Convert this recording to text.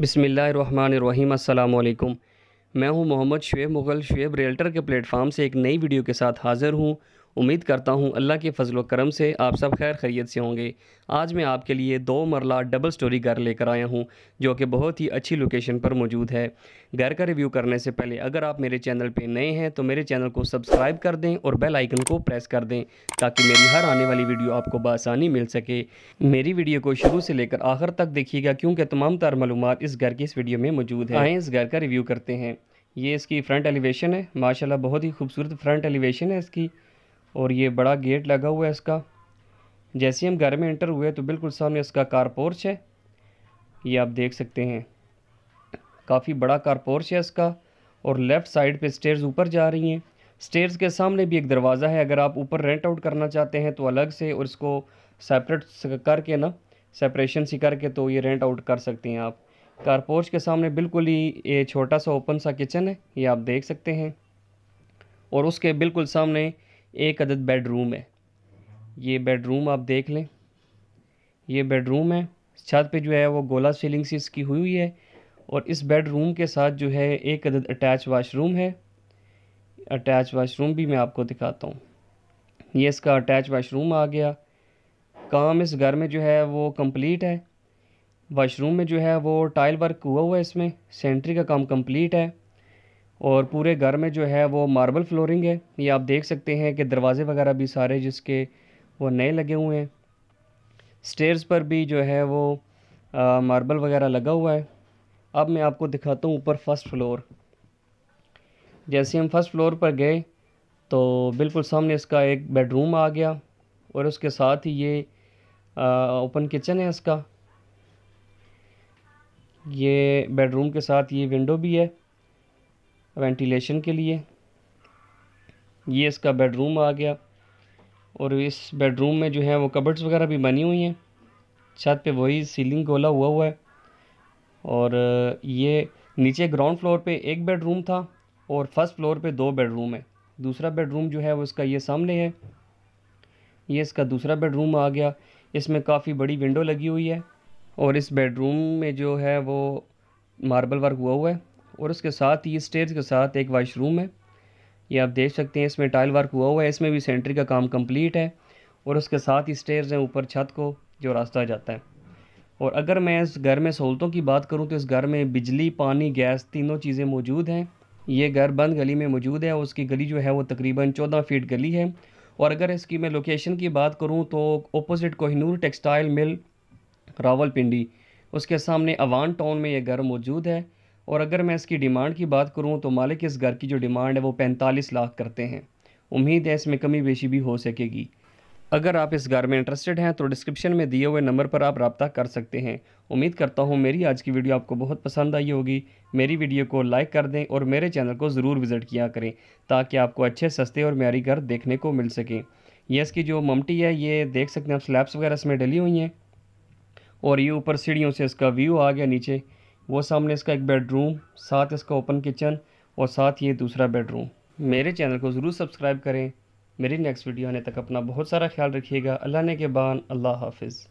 बसमीम् अल्लाम मैं हूं मोहम्मद शुएब मुग़ल शुएब रियल्टर के प्लेटफार्म से एक नई वीडियो के साथ हाज़िर हूं उम्मीद करता हूँ अल्लाह के फजल करम से आप सब खैर खैरियत से होंगे आज मैं आपके लिए दो मरला डबल स्टोरी घर लेकर आया हूँ जो कि बहुत ही अच्छी लोकेशन पर मौजूद है घर का रिव्यू करने से पहले अगर आप मेरे चैनल पर नए हैं तो मेरे चैनल को सब्सक्राइब कर दें और बेल आइकन को प्रेस कर दें ताकि मेरी हर आने वाली वीडियो आपको बसानी मिल सके मेरी वीडियो को शुरू से लेकर आखिर तक देखिएगा क्योंकि तमाम तर मालूम इस घर की इस वीडियो में मौजूद है इस घर का रिव्यू करते हैं ये इसकी फ्रंट एलिवेशन है माशाल्लाह बहुत ही खूबसूरत फ्रंट एलिवेशन है इसकी और ये बड़ा गेट लगा हुआ है इसका जैसे ही हम घर में इंटर हुए तो बिल्कुल सामने इसका कारपोर्च है ये आप देख सकते हैं काफ़ी बड़ा कारपोर्च है इसका और लेफ़्ट साइड पे स्टेयर्स ऊपर जा रही हैं स्टेयर्स के सामने भी एक दरवाज़ा है अगर आप ऊपर रेंट आउट करना चाहते हैं तो अलग से और इसको सेपरेट करके ना सेपरेशन सी करके तो ये रेंट आउट कर सकते हैं आप कारपोर्च के सामने बिल्कुल ही ये छोटा सा ओपन सा किचन है ये आप देख सकते हैं और उसके बिल्कुल सामने एक अदद बेडरूम है ये बेडरूम आप देख लें ये बेडरूम है छत पे जो है वो गोला सीलिंग से इसकी हुई हुई है और इस बेडरूम के साथ जो है एक अदद अटैच वाशरूम है अटैच वाशरूम भी मैं आपको दिखाता हूँ ये इसका अटैच वाशरूम आ गया काम इस घर में जो है वो कम्प्लीट है वाशरूम में जो है वो टाइल वर्क हुआ हुआ है इसमें सेंट्री का काम कम्प्लीट है और पूरे घर में जो है वो मार्बल फ्लोरिंग है ये आप देख सकते हैं कि दरवाज़े वगैरह भी सारे जिसके वो नए लगे हुए हैं स्टेयर्स पर भी जो है वो आ, मार्बल वगैरह लगा हुआ है अब मैं आपको दिखाता हूँ ऊपर फर्स्ट फ्लोर जैसे हम फर्स्ट फ्लोर पर गए तो बिल्कुल सामने इसका एक बेडरूम आ गया और उसके साथ ही ये ओपन किचन है इसका ये बेडरूम के साथ ये विंडो भी है वेंटिलेशन के लिए ये इसका बेडरूम आ गया और इस बेडरूम में जो है वो कबर्ड्स वगैरह भी बनी हुई हैं छत पे वही सीलिंग गोला हुआ हुआ है और ये नीचे ग्राउंड फ्लोर पे एक बेडरूम था और फर्स्ट फ्लोर पे दो बेडरूम है दूसरा बेडरूम जो है वो इसका ये सामने है ये इसका दूसरा बेडरूम आ गया इसमें काफ़ी बड़ी विंडो लगी हुई है और इस बेडरूम में जो है वो मार्बल वर्क हुआ हुआ है और उसके साथ ही स्टेज के साथ एक वाशरूम है ये आप देख सकते हैं इसमें टाइल वर्क हुआ हुआ है इसमें भी सेंट्री का काम कंप्लीट है और उसके साथ ही स्टेयर्स हैं ऊपर छत को जो रास्ता जाता है और अगर मैं इस घर में सहूलतों की बात करूं तो इस घर में बिजली पानी गैस तीनों चीज़ें मौजूद हैं ये घर बंद गली में मौजूद है और उसकी गली जो है वो तकरीबन चौदह फीट गली है और अगर इसकी मैं लोकेशन की बात करूँ तो opposite Kohinoor textile mill Rawalpindi उसके सामने अवान टाउन में यह घर मौजूद है और अगर मैं इसकी डिमांड की बात करूँ तो मालिक इस घर की जो डिमांड है वो पैंतालीस लाख करते हैं उम्मीद है इसमें कमी बेशी भी हो सकेगी अगर आप इस घर में इंटरेस्टेड हैं तो डिस्क्रिप्शन में दिए हुए नंबर पर आप रबता कर सकते हैं उम्मीद करता हूँ मेरी आज की वीडियो आपको बहुत पसंद आई होगी मेरी वीडियो को लाइक कर दें और मेरे चैनल को ज़रूर विज़िट किया करें ताकि आपको अच्छे सस्ते और म्यारी घर देखने को मिल सकें ये इसकी जो ममटी है ये देख सकते हैं आप स्लैब्स वगैरह इसमें डली हुई हैं और ये ऊपर सीढ़ियों से इसका व्यू आ गया नीचे वो सामने इसका एक बेडरूम साथ इसका ओपन किचन और साथ ये दूसरा बेडरूम मेरे चैनल को ज़रूर सब्सक्राइब करें मेरी नेक्स्ट वीडियो आने तक अपना बहुत सारा ख्याल रखिएगा अल्लाह ने के बान अल्लाह हाफिज़